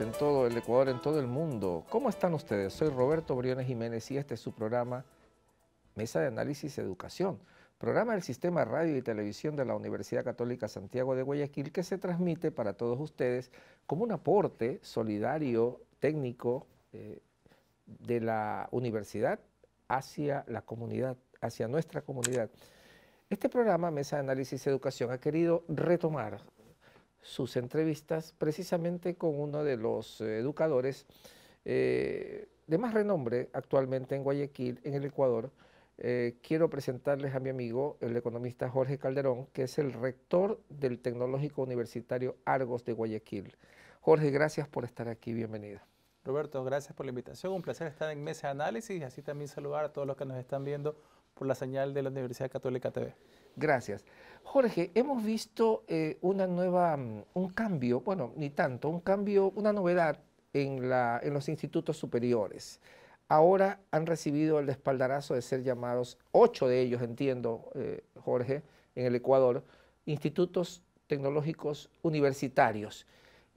en todo el Ecuador, en todo el mundo. ¿Cómo están ustedes? Soy Roberto Briones Jiménez y este es su programa Mesa de Análisis Educación, programa del Sistema Radio y Televisión de la Universidad Católica Santiago de Guayaquil que se transmite para todos ustedes como un aporte solidario, técnico eh, de la universidad hacia la comunidad, hacia nuestra comunidad. Este programa, Mesa de Análisis Educación, ha querido retomar sus entrevistas precisamente con uno de los eh, educadores eh, de más renombre actualmente en Guayaquil, en el Ecuador. Eh, quiero presentarles a mi amigo, el economista Jorge Calderón, que es el rector del Tecnológico Universitario Argos de Guayaquil. Jorge, gracias por estar aquí, bienvenido. Roberto, gracias por la invitación. Un placer estar en Mesa de Análisis y así también saludar a todos los que nos están viendo por la señal de la Universidad Católica TV. Gracias. Jorge, hemos visto eh, una nueva, mm, un cambio, bueno, ni tanto, un cambio, una novedad en, los institutos superiores. Ahora han recibido el espaldarazo de ser llamados, ocho de ellos, entiendo, eh, Jorge, en el Ecuador, institutos tecnológicos universitarios.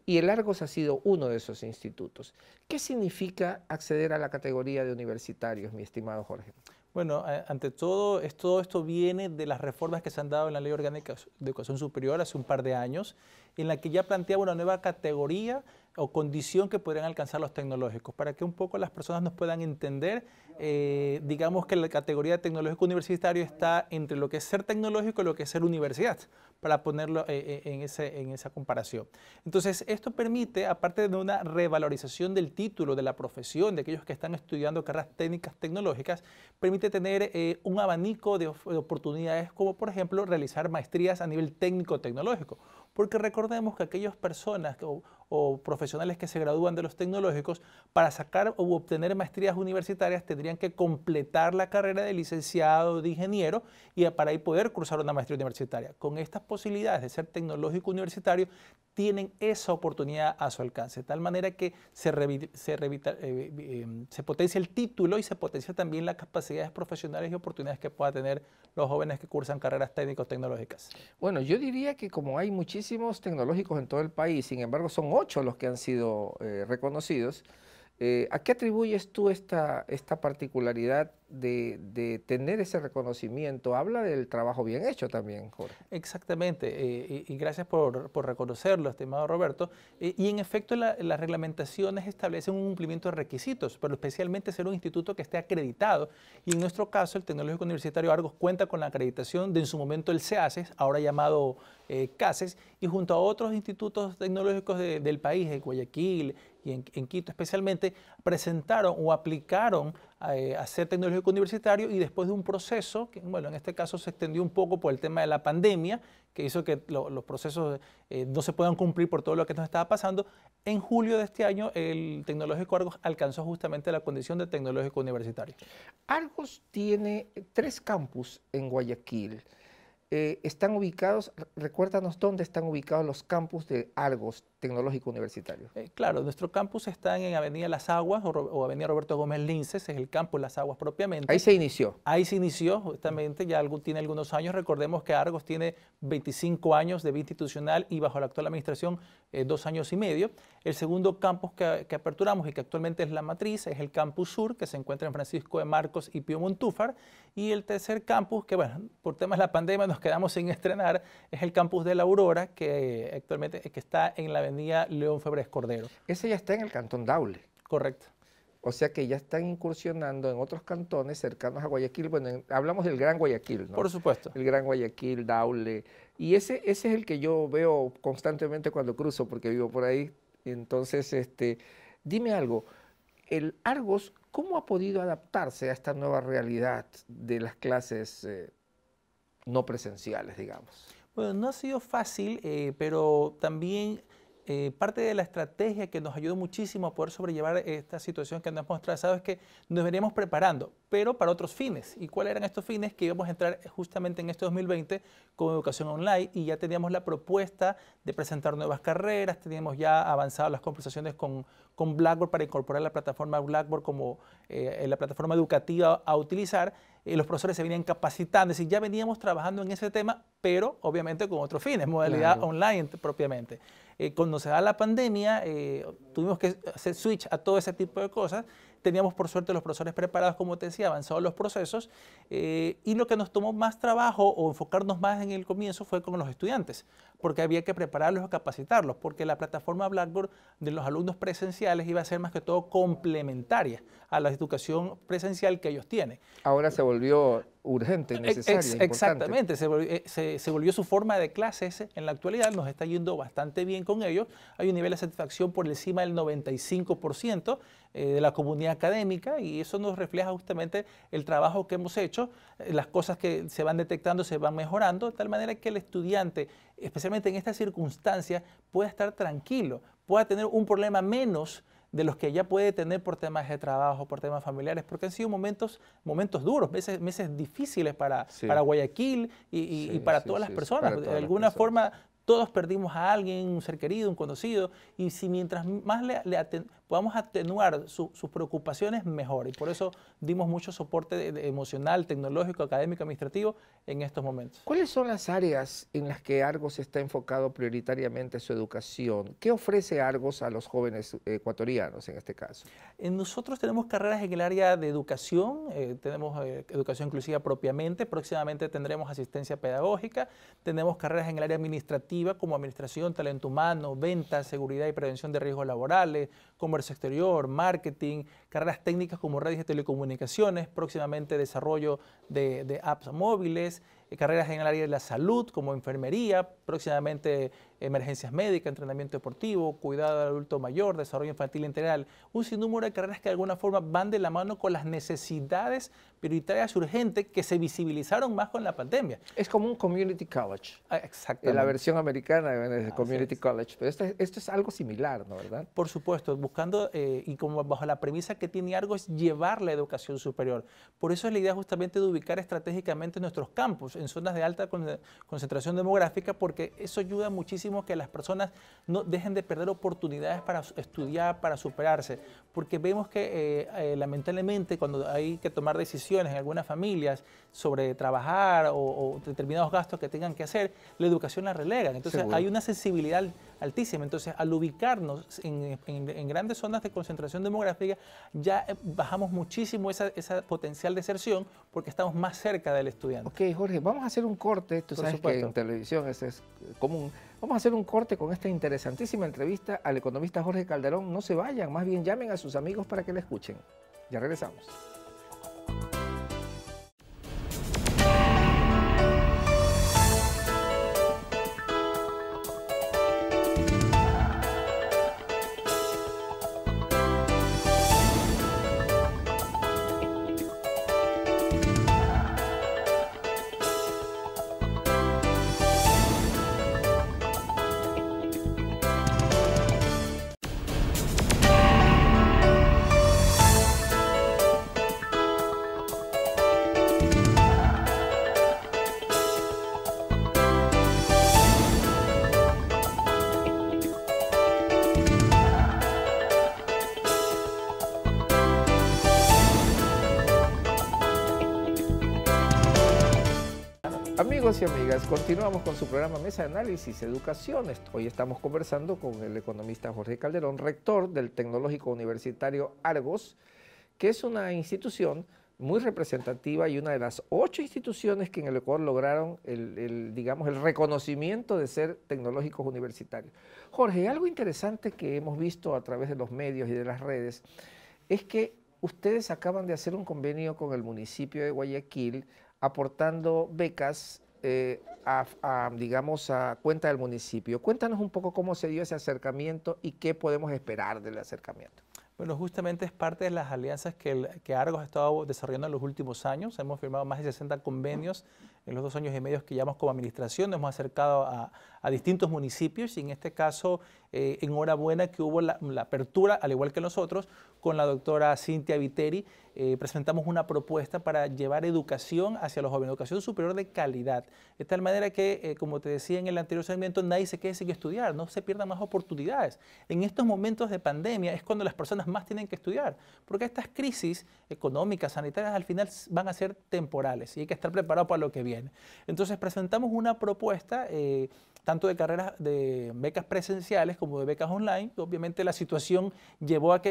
Y el Argos ha sido uno de esos institutos. ¿Qué significa acceder a la categoría de universitarios, mi estimado Jorge? Bueno, ante todo, todo esto viene de las reformas que se han dado en la Ley Orgánica de Educación Superior hace un par de años en la que ya planteaba una nueva categoría o condición que podrían alcanzar los tecnológicos, para que un poco las personas nos puedan entender, eh, digamos que la categoría de tecnológico universitario está entre lo que es ser tecnológico y lo que es ser universidad, para ponerlo eh, eh, en, esa comparación. Entonces, esto permite, aparte de una revalorización del título, de la profesión, de aquellos que están estudiando carreras técnicas tecnológicas, permite tener un abanico de oportunidades, como por ejemplo realizar maestrías a nivel técnico-tecnológico porque recordemos que aquellas personas o, o profesionales que se gradúan de los tecnológicos, para sacar o obtener maestrías universitarias tendrían que completar la carrera de licenciado, de ingeniero, y para ahí poder cursar una maestría universitaria. Con estas posibilidades de ser tecnológico universitario, tienen esa oportunidad a su alcance, de tal manera que se, se, eh, em, se potencia el título y se potencia también las capacidades profesionales y oportunidades que puedan tener los jóvenes que cursan carreras técnicos tecnológicas. Bueno, yo diría que como hay muchísimos tecnológicos en todo el país, sin embargo son ocho los que han sido eh, reconocidos, eh, ¿A qué atribuyes tú esta, particularidad de, tener ese reconocimiento? Habla del trabajo bien hecho también, Jorge. Exactamente, eh, y, gracias por, reconocerlo, estimado Roberto. Eh, y en efecto, las reglamentaciones establecen un cumplimiento de requisitos, pero especialmente ser un instituto que esté acreditado. Y en nuestro caso, el Tecnológico Universitario Argos cuenta con la acreditación de en su momento el CEACES, ahora llamado CACES, y junto a otros institutos tecnológicos del país, de Guayaquil, y en, Quito especialmente, presentaron o aplicaron eh, a ser tecnológico universitario y después de un proceso, que bueno, en este caso se extendió un poco por el tema de la pandemia, que hizo que los procesos eh, no se puedan cumplir por todo lo que nos estaba pasando, en julio de este año el tecnológico Argos alcanzó justamente la condición de tecnológico universitario. Argos tiene tres campus en Guayaquil. Eh, están ubicados, recuérdanos dónde están ubicados los campus de Argos. Tecnológico Universitario. Eh, claro, nuestro campus está en Avenida Las Aguas o, Avenida Roberto Gómez Linces, es el campus Las Aguas propiamente. Ahí se inició. Ahí se inició, justamente, ya algo, tiene algunos años. Recordemos que Argos tiene 25 años de vida institucional y bajo la actual administración eh, dos años y medio. El segundo campus que, aperturamos y que actualmente es la matriz es el Campus Sur, que se encuentra en Francisco de Marcos y Pío Montúfar. Y el tercer campus, que bueno, por temas de la pandemia nos quedamos sin estrenar, es el campus de la Aurora, que actualmente que está en la Avenida León Febres Cordero. Ese ya está en el Cantón Daule. Correcto. O sea que ya están incursionando en otros cantones cercanos a Guayaquil. Bueno, hablamos del Gran Guayaquil, ¿no? Por supuesto. El Gran Guayaquil, Daule. Y ese, ese es el que yo veo constantemente cuando cruzo, porque vivo por ahí. Entonces, este, dime algo. El Argos, ¿cómo ha podido adaptarse a esta nueva realidad de las clases eh, no presenciales, digamos? Bueno, no ha sido fácil, eh, pero también eh, parte de la estrategia que nos ayudó muchísimo a poder sobrellevar esta situación que nos hemos trazado es que nos veníamos preparando, pero para otros fines. ¿Y cuáles eran estos fines? Que íbamos a entrar justamente en este 2020 con educación online y ya teníamos la propuesta de presentar nuevas carreras, teníamos ya avanzado las conversaciones con, Blackboard para incorporar la plataforma Blackboard como eh, la plataforma educativa a utilizar y los profesores se venían capacitando, es decir, ya veníamos trabajando en ese tema, pero obviamente con otros fines, modalidad online propiamente. Eh, cuando se da la pandemia, eh, tuvimos que hacer switch a todo ese tipo de cosas. Teníamos por suerte los profesores preparados, como te decía, avanzados los procesos. Eh, y lo que nos tomó más trabajo o enfocarnos más en el comienzo fue con los estudiantes, porque había que prepararlos o capacitarlos, porque la plataforma Blackboard de los alumnos presenciales iba a ser más que todo complementaria a la educación presencial que ellos tienen. Ahora se volvió urgente, necesaria, Exactamente, se volvió, eh, volvió, su forma de clases en la actualidad, nos está yendo bastante bien con ellos, hay un nivel de satisfacción por encima del 95% eh, de la comunidad académica y eso nos refleja justamente el trabajo que hemos hecho, eh, las cosas que se van detectando se van mejorando, de tal manera que el estudiante especialmente en esta circunstancia, pueda estar tranquilo, pueda tener un problema menos de los que ya puede tener por temas de trabajo, por temas familiares, porque han sido momentos, momentos duros, meses, meses difíciles para, para Guayaquil y, para todas las personas. de alguna forma todos perdimos a alguien, un ser querido, un conocido, y si mientras más le, podamos atenuar sus preocupaciones, mejor. Y por eso dimos mucho soporte emocional, tecnológico, académico, administrativo en estos momentos. ¿Cuáles son las áreas en las que Argos está enfocado prioritariamente su educación? ¿Qué ofrece Argos a los jóvenes eh, ecuatorianos en este caso? Eh, nosotros tenemos carreras en el área de educación, eh, tenemos educación inclusiva propiamente, próximamente tendremos asistencia pedagógica, tenemos carreras en el área administrativa, como administración, talento humano, ventas, seguridad y prevención de riesgos laborales, comercio exterior, marketing, carreras técnicas como redes de telecomunicaciones, próximamente desarrollo de, de apps móviles, eh, carreras en el área de la salud como enfermería, próximamente emergencias médicas, entrenamiento deportivo, cuidado al adulto mayor, desarrollo infantil integral, un sinnúmero de carreras que de alguna forma van de la mano con las necesidades prioritarias urgentes que se visibilizaron más con la pandemia. Es como un community college. Ah, exactamente. La versión americana de eh, community college, pero esto, esto, es algo similar, ¿no verdad? Por supuesto, buscando eh, y como bajo la premisa que tiene algo es llevar la educación superior. Por eso es la idea justamente de ubicar estratégicamente nuestros campus en zonas de alta concentración demográfica porque eso ayuda muchísimo que las personas no dejen de perder oportunidades para estudiar, para superarse, porque vemos que eh, eh, lamentablemente cuando hay que tomar decisiones en algunas familias sobre trabajar o, determinados gastos que tengan que hacer, la educación la relegan. Entonces hay una sensibilidad altísima. Entonces al ubicarnos en, grandes zonas de concentración demográfica, ya eh, bajamos muchísimo esa, potencial de deserción porque estamos más cerca del estudiante. Ok, Jorge, vamos a hacer un corte. Tú sabes que en televisión es común. Vamos a hacer un corte con esta interesantísima entrevista al economista Jorge Calderón. No se vayan, más bien llamen a sus amigos para que la escuchen. Ya regresamos. Amigos y amigas, continuamos con su programa Mesa de Análisis Educación. Hoy estamos conversando con el economista Jorge Calderón, rector del Tecnológico Universitario Argos, que es una institución muy representativa y una de las ocho instituciones que en el Ecuador lograron el, digamos, el reconocimiento de ser tecnológicos universitarios. Jorge, algo interesante que hemos visto a través de los medios y de las redes es que ustedes acaban de hacer un convenio con el municipio de Guayaquil aportando becas eh, a, digamos, a cuenta del municipio. Cuéntanos un poco cómo se dio ese acercamiento y qué podemos esperar del acercamiento. Bueno, justamente es parte de las alianzas que, Argos ha estado desarrollando en los últimos años. Hemos firmado más de 60 convenios en los dos años y medio que llevamos como administración. Nos hemos acercado a, distintos municipios y en este caso, eh, enhorabuena que hubo la, apertura, al igual que nosotros, con la doctora Cintia Viteri. Eh, presentamos una propuesta para llevar educación hacia los jóvenes, educación superior de calidad. De tal manera que, eh, como te decía en el anterior segmento, nadie se quede sin estudiar, no se pierdan más oportunidades. En estos momentos de pandemia es cuando las personas más tienen que estudiar, porque estas crisis económicas, sanitarias, al final van a ser temporales y hay que estar preparado para lo que viene. Entonces presentamos una propuesta eh, tanto de carreras de becas presenciales como de becas online. Obviamente la situación llevó a,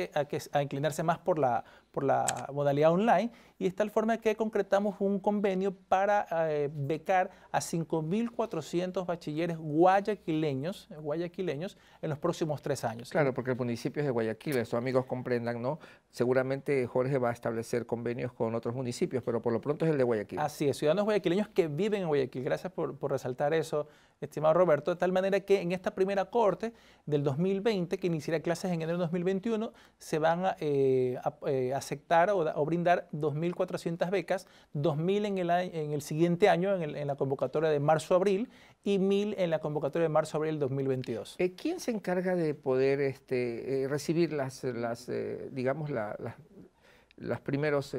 a inclinarse más por la, por la modalidad online y de tal forma que concretamos un convenio para eh, becar a 5.400 bachilleres guayaquileños, guayaquileños en los próximos tres años. Claro, porque el municipio es de Guayaquil, eso amigos comprendan, ¿no? Seguramente Jorge va a establecer convenios con otros municipios, pero por lo pronto es el de Guayaquil. Así es, ciudadanos guayaquileños que viven en Guayaquil. Gracias por, resaltar eso, estimado Roberto, de tal manera que en esta primera corte del 2020, que iniciará clases en enero de 2021, se van a eh, eh, aceptar o, brindar 2.400 becas, 2.000 en el, en el siguiente año, en, la convocatoria de marzo-abril, y 1.000 en la convocatoria de marzo-abril 2022. Eh, ¿Quién se encarga de poder este, eh, recibir las, las eh, digamos, las, primeros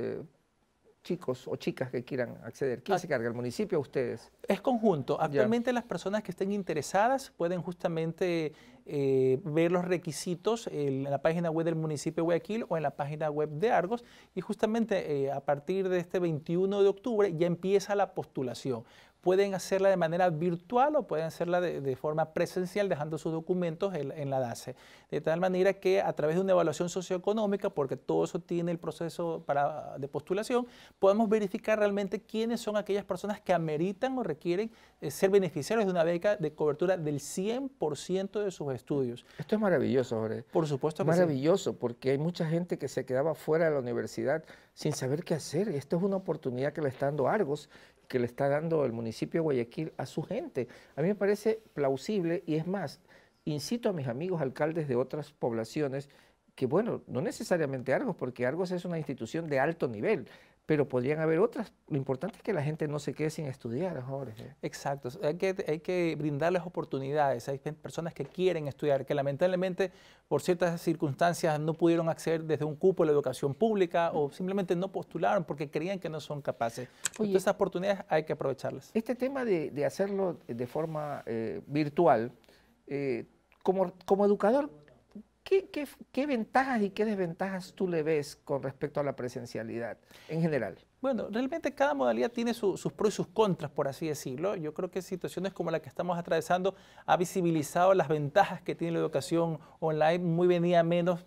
chicos o chicas que quieran acceder? ¿Quién se carga? ¿El municipio o ustedes? Es conjunto. Actualmente las personas que estén interesadas pueden justamente eh, ver los requisitos en la página web del municipio de Guayaquil o en la página web de Argos. Y justamente eh, a partir de este 21 de octubre ya empieza la postulación pueden hacerla de manera virtual o pueden hacerla de, forma presencial dejando sus documentos en, la DACE. De tal manera que a través de una evaluación socioeconómica, porque todo eso tiene el proceso de postulación, podemos verificar realmente quiénes son aquellas personas que ameritan o requieren eh, ser beneficiarios de una beca de cobertura del 100% de sus estudios. Esto es maravilloso, Jorge. Por supuesto que Maravilloso, porque hay mucha gente que se quedaba fuera de la universidad sin saber qué hacer. Esto es una oportunidad que le está dando Argos que le está dando el municipio de Guayaquil a su gente. A mí me parece plausible y es más, incito a mis amigos alcaldes de otras poblaciones que, bueno, no necesariamente Argos, porque Argos es una institución de alto nivel, pero podrían haber otras. Lo importante es que la gente no se quede sin estudiar, Jorge. Exacto, hay que, hay que brindarles oportunidades. Hay personas que quieren estudiar, que lamentablemente por ciertas circunstancias no pudieron acceder desde un cupo a la educación pública o simplemente no postularon porque creían que no son capaces. Entonces, esas oportunidades hay que aprovecharlas. Este tema de, hacerlo de forma eh, virtual, eh, como, como educador, ¿Qué, ventajas y qué desventajas tú le ves con respecto a la presencialidad en general? Bueno, realmente cada modalidad tiene sus pros y sus contras, por así decirlo. Yo creo que situaciones como la que estamos atravesando ha visibilizado las ventajas que tiene la educación online, muy venía menos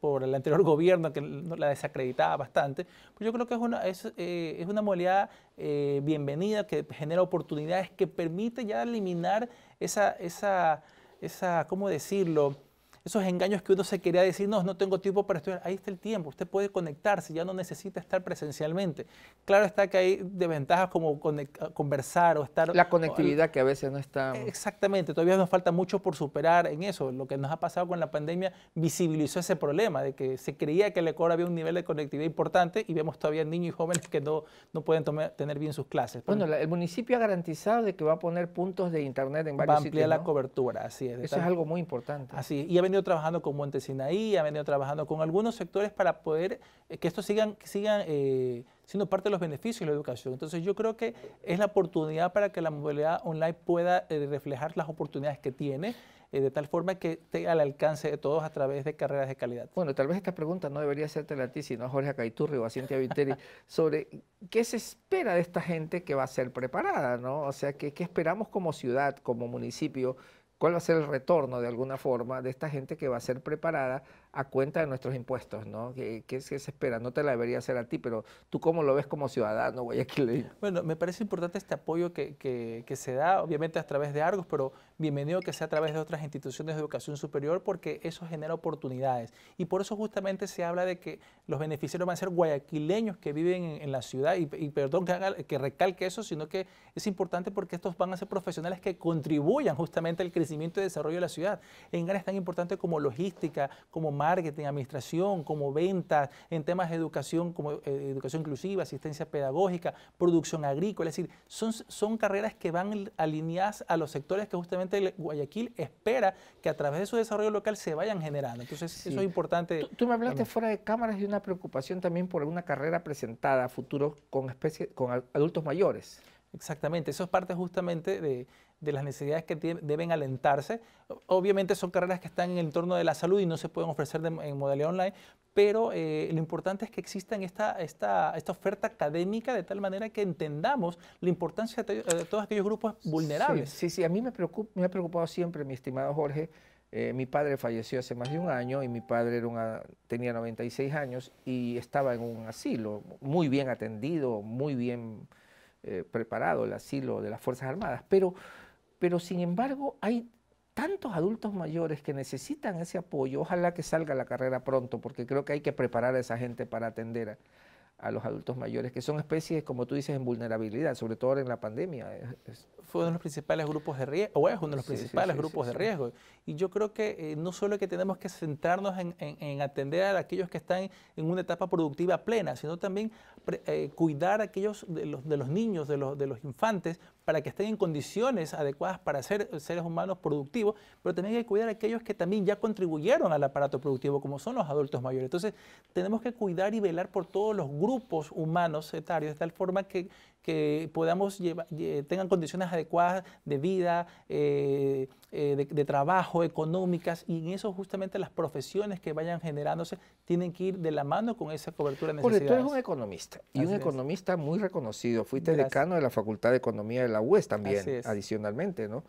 por, el anterior gobierno que la desacreditaba bastante. Pues yo creo que es una, es, eh, es una modalidad eh, bienvenida que genera oportunidades, que permite ya eliminar esa, esa, esa ¿cómo decirlo? esos engaños que uno se quería decir, no, no tengo tiempo para estudiar, ahí está el tiempo, usted puede conectarse, ya no necesita estar presencialmente. Claro está que hay desventajas como conversar o estar... La conectividad que a veces no está... Exactamente, todavía nos falta mucho por superar en eso. Lo que nos ha pasado con la pandemia visibilizó ese problema de que se creía que en el había un nivel de conectividad importante y vemos todavía niños y jóvenes que no, no pueden tener bien sus clases. Bueno, el municipio ha garantizado de que va a poner puntos de internet en varios sitios. Va a ampliar la cobertura, así es. Eso es algo muy importante. Así, y ha venido trabajando con Montesinaí, ha venido trabajando con algunos sectores para poder eh, que esto sigan, sigan eh, siendo parte de los beneficios de la educación. Entonces yo creo que es la oportunidad para que la movilidad online pueda eh, reflejar las oportunidades que tiene de tal forma que esté al alcance de todos a través de carreras de calidad. Bueno, tal vez esta pregunta no debería serte a ti, sino a Jorge Acaiturri o a Cintia Viteri, sobre qué se espera de esta gente que va a ser preparada, ¿no? O sea, qué, qué esperamos como ciudad, como municipio, cuál va a ser el retorno de alguna forma de esta gente que va a ser preparada a cuenta de nuestros impuestos, ¿no? ¿Qué, se espera? No te la debería hacer a ti, pero tú cómo lo ves como ciudadano guayaquileño. Bueno, me parece importante este apoyo que, se da, obviamente a través de Argos, pero bienvenido que sea a través de otras instituciones de educación superior, porque eso genera oportunidades. Y por eso justamente se habla de que los beneficiarios van a ser guayaquileños que viven en, la ciudad, y, perdón que, que recalque eso, sino que es importante porque estos van a ser profesionales que contribuyan justamente al crecimiento y desarrollo de la ciudad, en áreas tan importantes como logística, como marketing, administración, como ventas, en temas de educación, como eh, educación inclusiva, asistencia pedagógica, producción agrícola. Es decir, son, son carreras que van alineadas a los sectores que justamente Guayaquil espera que a través de su desarrollo local se vayan generando. Entonces, eso es importante. Tú, me hablaste fuera de cámaras de una preocupación también por alguna carrera presentada a futuro con, especie, con adultos mayores. Exactamente, eso es parte justamente de, de las necesidades que deben alentarse. Obviamente son carreras que están en el entorno de la salud y no se pueden ofrecer en modalidad online, pero eh, lo importante es que exista esta, esta, esta oferta académica de tal manera que entendamos la importancia de, todos aquellos grupos vulnerables. Sí, sí, a mí me, preocupa, me ha preocupado siempre, mi estimado Jorge, eh, mi padre falleció hace más de un año y mi padre tenía 96 años y estaba en un asilo, muy bien atendido, muy bien eh, preparado el asilo de las Fuerzas Armadas. Pero pero sin embargo, hay tantos adultos mayores que necesitan ese apoyo. Ojalá que salga la carrera pronto, porque creo que hay que preparar a esa gente para atender a, los adultos mayores, que son especies, como tú dices, en vulnerabilidad, sobre todo en la pandemia. Fue uno de los principales grupos de riesgo, o es uno de los principales grupos de riesgo. Y yo creo que eh, no solo que tenemos que centrarnos en, atender a aquellos que están en una etapa productiva plena, sino también eh, cuidar a aquellos de los, de los niños, de los, de los infantes, para que estén en condiciones adecuadas para ser seres humanos productivos, pero también hay que cuidar a aquellos que también ya contribuyeron al aparato productivo, como son los adultos mayores. Entonces, tenemos que cuidar y velar por todos los grupos humanos etarios, de tal forma que, que podamos llevar, tengan condiciones adecuadas de vida, eh, eh, de, trabajo, económicas, y en eso justamente las profesiones que vayan generándose tienen que ir de la mano con esa cobertura necesaria. Porque tú eres un economista y un economista muy reconocido. Fuiste decano de la Facultad de Economía de la UES también, adicionalmente, ¿no?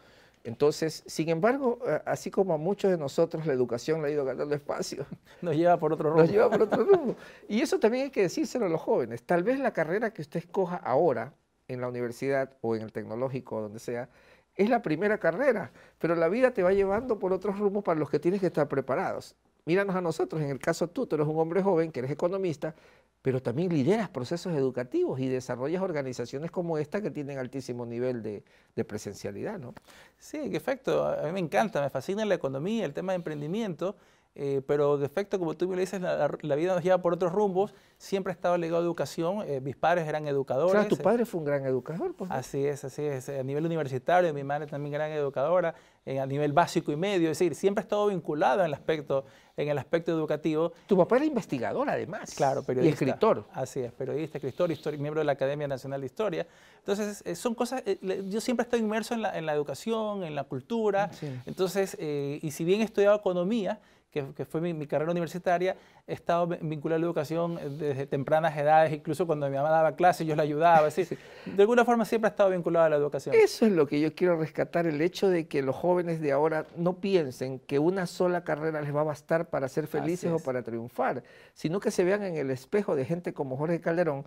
Entonces, sin embargo, eh, así como a muchos de nosotros la educación le ha ido ganando espacio. Nos lleva por otro rumbo. Nos lleva por otro rumbo. Y eso también hay que decírselo a los jóvenes. Tal vez la carrera que usted escoja ahora en la universidad o en el tecnológico o donde sea, es la primera carrera, pero la vida te va llevando por otros rumbos para los que tienes que estar preparados. Míranos a nosotros, en el caso tú, tú eres un hombre joven que eres economista, pero también lideras procesos educativos y desarrollas organizaciones como esta que tienen altísimo nivel de, presencialidad, ¿no? Sí, en efecto, a mí me encanta, me fascina la economía, el tema de emprendimiento, eh, pero de efecto, como tú me lo dices, la, vida nos lleva por otros rumbos, siempre he estado ligado a educación, eh, mis padres eran educadores. Claro, tu padre fue un gran educador. Pues, Así es, así es, a nivel universitario, mi madre también gran educadora, eh, a nivel básico y medio, es decir, siempre he estado vinculado en el aspecto en el aspecto educativo. Tu papá era investigador, además. Claro, periodista. Y escritor. Así es, periodista, escritor, miembro de la Academia Nacional de Historia. Entonces, son cosas, eh, yo siempre he estado inmerso en la, educación, en la cultura. Entonces, eh, y si bien he estudiado economía, que, fue mi, carrera universitaria, he estado vinculado a la educación eh, desde tempranas edades, incluso cuando mi mamá daba clases yo la ayudaba, de alguna forma siempre he estado vinculado a la educación. Eso es lo que yo quiero rescatar, el hecho de que los jóvenes de ahora no piensen que una sola carrera les va a bastar para ser felices o para triunfar, sino que se vean en el espejo de gente como Jorge Calderón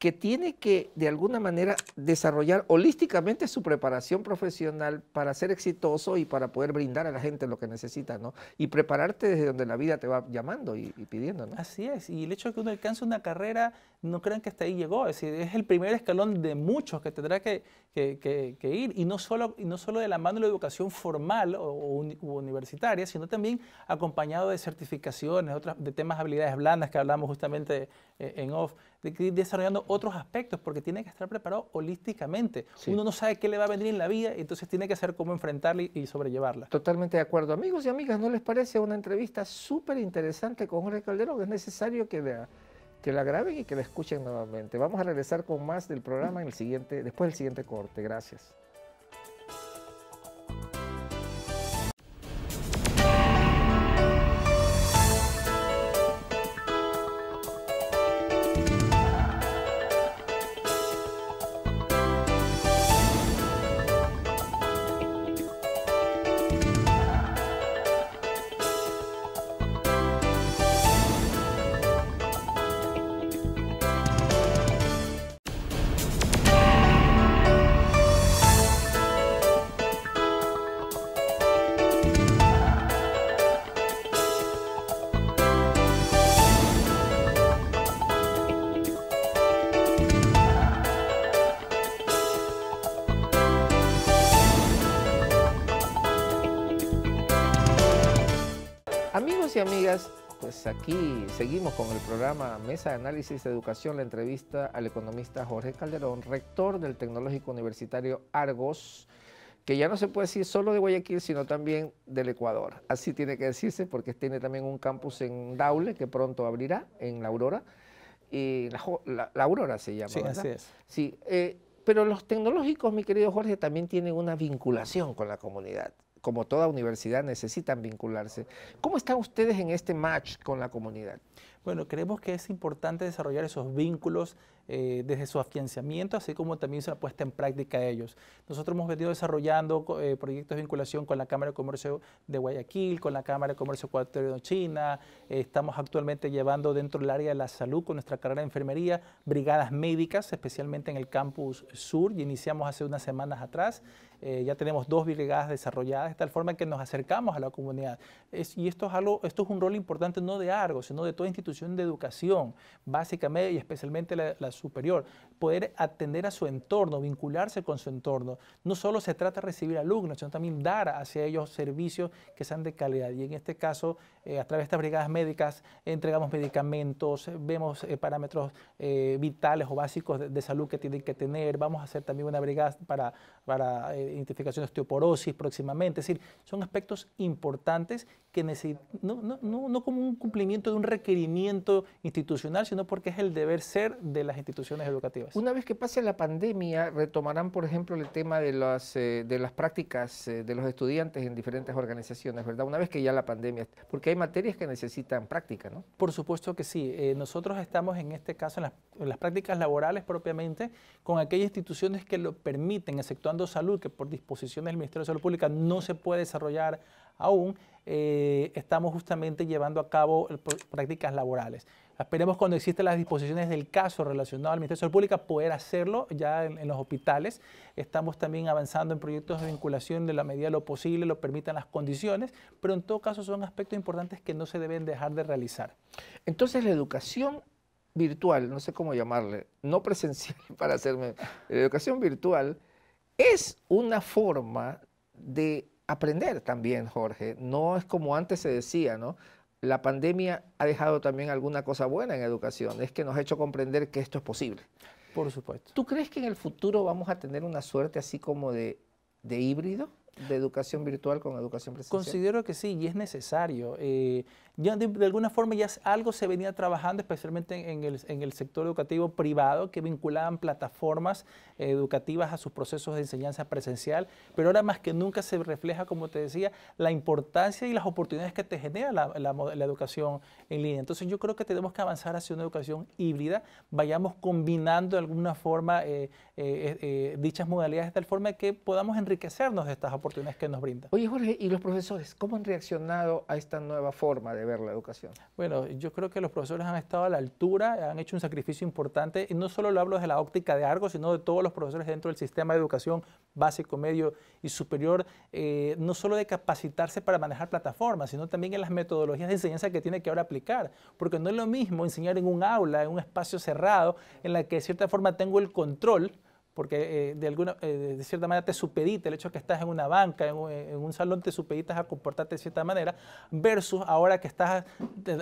que tiene que de alguna manera desarrollar holísticamente su preparación profesional para ser exitoso y para poder brindar a la gente lo que necesita, ¿no? Y prepararte desde donde la vida te va llamando y, pidiendo, ¿no? Así es, y el hecho de que uno alcance una carrera, no crean que hasta ahí llegó, es decir, es el primer escalón de muchos que tendrá que, ir, y no, solo, no de la mano de la educación formal o, universitaria, sino también acompañado de certificaciones, de temas habilidades blandas que hablamos justamente eh, en off de ir desarrollando otros aspectos, porque tiene que estar preparado holísticamente. Uno no sabe qué le va a venir en la vida, entonces tiene que saber cómo enfrentarla y sobrellevarla. Totalmente de acuerdo. Amigos y amigas, ¿no les parece una entrevista súper interesante con Jorge Calderón? Es necesario que la, que la graben y que la escuchen nuevamente. Vamos a regresar con más del programa en el siguiente, después del siguiente corte. Gracias. y amigas, pues aquí seguimos con el programa Mesa de Análisis de Educación, la entrevista al economista Jorge Calderón, rector del Tecnológico Universitario Argos, que ya no se puede decir solo de Guayaquil, sino también del Ecuador. Así tiene que decirse porque tiene también un campus en Daule que pronto abrirá, en La Aurora. Y la, Aurora se llama, sí, Así es. Sí, eh, pero los tecnológicos, mi querido Jorge, también tienen una vinculación con la comunidad como toda universidad, necesitan vincularse. ¿Cómo están ustedes en este match con la comunidad? Bueno, creemos que es importante desarrollar esos vínculos eh, desde su afianzamiento, así como también su puesta en práctica ellos. Nosotros hemos venido desarrollando eh, proyectos de vinculación con la Cámara de Comercio de Guayaquil, con la Cámara de Comercio Ecuatoriano China, estamos actualmente llevando dentro del área de la salud con nuestra carrera de enfermería brigadas médicas, especialmente en el campus sur, y iniciamos hace unas semanas atrás. Eh, ya tenemos dos brigadas desarrolladas de tal forma que nos acercamos a la comunidad. y esto es, algo, esto es un rol importante no de Argo, sino de toda institución de educación, básicamente y especialmente la superior poder atender a su entorno, vincularse con su entorno. No solo se trata de recibir alumnos, sino también dar hacia ellos servicios que sean de calidad. Y en este caso, eh, a través de estas brigadas médicas, entregamos medicamentos, vemos eh, parámetros eh, vitales o básicos de, salud que tienen que tener. Vamos a hacer también una brigada para, identificación de osteoporosis próximamente. Es decir, son aspectos importantes que necesitan, no como un cumplimiento de un requerimiento institucional, sino porque es el deber ser de las instituciones educativas. Una vez que pase la pandemia, retomarán, por ejemplo, el tema de las, eh, prácticas eh, de los estudiantes en diferentes organizaciones, ¿verdad? Una vez que ya la pandemia, porque hay materias que necesitan práctica, ¿no? Por supuesto que sí. Eh, nosotros estamos en este caso en las, las, prácticas laborales propiamente con aquellas instituciones que lo permiten, exceptuando salud, que por disposición del Ministerio de Salud Pública no se puede desarrollar aún, estamos justamente llevando a cabo prácticas laborales. Esperemos cuando existan las disposiciones del caso relacionado al Ministerio de Salud Pública poder hacerlo ya en, en, los hospitales. Estamos también avanzando en proyectos de vinculación de la medida de lo posible, lo permitan las condiciones, pero en todo caso son aspectos importantes que no se deben dejar de realizar. Entonces la educación virtual, no sé cómo llamarle, no presencial para hacerme, la educación virtual es una forma de aprender también, Jorge. No es como antes se decía, ¿no? la pandemia ha dejado también alguna cosa buena en educación, es que nos ha hecho comprender que esto es posible. Por supuesto. ¿Tú crees que en el futuro vamos a tener una suerte así como de, de híbrido? de educación virtual con educación presencial? Considero que sí, y es necesario. Eh, de, alguna forma ya algo se venía trabajando, especialmente en, el, sector educativo privado, que vinculaban plataformas educativas a sus procesos de enseñanza presencial, pero ahora más que nunca se refleja, como te decía, la importancia y las oportunidades que te genera la, educación en línea. Entonces yo creo que tenemos que avanzar hacia una educación híbrida, vayamos combinando de alguna forma eh, eh, dichas modalidades de tal forma que podamos enriquecernos de estas oportunidades que nos brinda. Oye, Jorge, ¿y los profesores cómo han reaccionado a esta nueva forma de ver la educación? Bueno, yo creo que los profesores han estado a la altura, han hecho un sacrificio importante, y no solo lo hablo desde la óptica de Argos, sino de todos los profesores dentro del sistema de educación básico, medio y superior, eh, no solo de capacitarse para manejar plataformas, sino también en las metodologías de enseñanza que tiene que ahora aplicar, porque no es lo mismo enseñar en un aula, en un espacio cerrado, en la que de cierta forma tengo el control, porque eh, de, alguna, eh, de cierta manera te supedita el hecho de que estás en una banca, en un, salón, te supeditas a comportarte de cierta manera, versus ahora que estás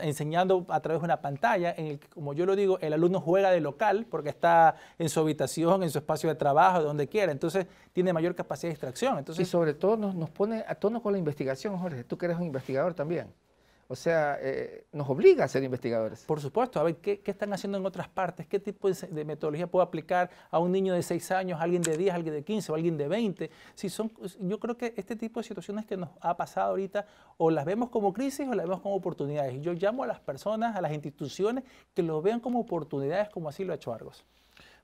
enseñando a través de una pantalla, en el que, como yo lo digo, el alumno juega de local porque está en su habitación, en su espacio de trabajo, donde quiera, entonces tiene mayor capacidad de distracción. Entonces, y sobre todo nos, nos pone a tono con la investigación, Jorge, tú que eres un investigador también. O sea, eh, nos obliga a ser investigadores. Por supuesto, a ver ¿qué, están haciendo en otras partes, qué tipo de metodología puedo aplicar a un niño de 6 años, a alguien de 10, a alguien de 15 o a alguien de 20. Si son, yo creo que este tipo de situaciones que nos ha pasado ahorita o las vemos como crisis o las vemos como oportunidades. Yo llamo a las personas, a las instituciones que lo vean como oportunidades, como así lo ha hecho Argos.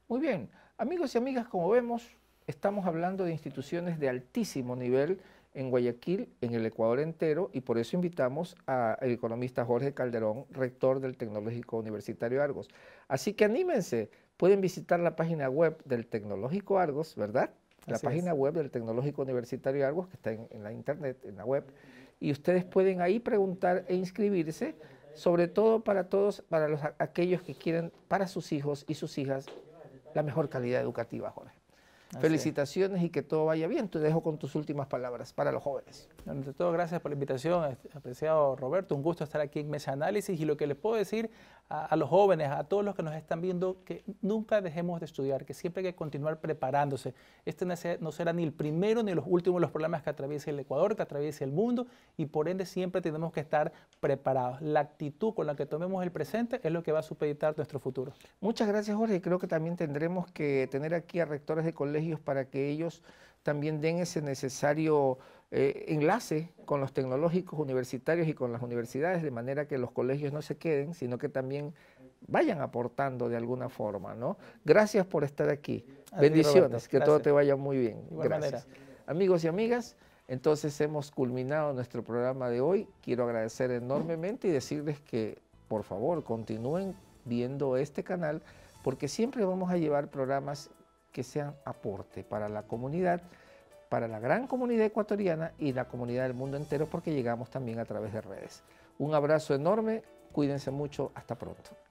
Muy bien, amigos y amigas, como vemos, estamos hablando de instituciones de altísimo nivel en Guayaquil, en el Ecuador entero, y por eso invitamos al economista Jorge Calderón, rector del Tecnológico Universitario Argos. Así que anímense, pueden visitar la página web del Tecnológico Argos, ¿verdad? La página web del Tecnológico Universitario Argos, que está en, la internet, en la web, y ustedes pueden ahí preguntar e inscribirse, sobre todo para todos, para los, aquellos que quieren para sus hijos y sus hijas la mejor calidad educativa, Jorge. Felicitaciones y que todo vaya bien. Te dejo con tus últimas palabras para los jóvenes. Ante todo, gracias por la invitación, apreciado Roberto. Un gusto estar aquí en Mesa Análisis. Y lo que les puedo decir a, los jóvenes, a todos los que nos están viendo, que nunca dejemos de estudiar, que siempre hay que continuar preparándose. Este no será ni el primero ni los últimos los problemas que atraviesa el Ecuador, que atraviesa el mundo. Y por ende, siempre tenemos que estar preparados. La actitud con la que tomemos el presente es lo que va a supeditar nuestro futuro. Muchas gracias, Jorge. Creo que también tendremos que tener aquí a rectores de colegios para que ellos también den ese necesario eh, enlace con los tecnológicos universitarios y con las universidades, de manera que los colegios no se queden, sino que también vayan aportando de alguna forma, ¿no? Gracias por estar aquí. Bendiciones, que todo te vaya muy bien. Gracias. Amigos y amigas, entonces hemos culminado nuestro programa de hoy. Quiero agradecer enormemente y decirles que, por favor, continúen viendo este canal porque siempre vamos a llevar programas que sean aporte para la comunidad, para la gran comunidad ecuatoriana y la comunidad del mundo entero porque llegamos también a través de redes. Un abrazo enorme, cuídense mucho, hasta pronto.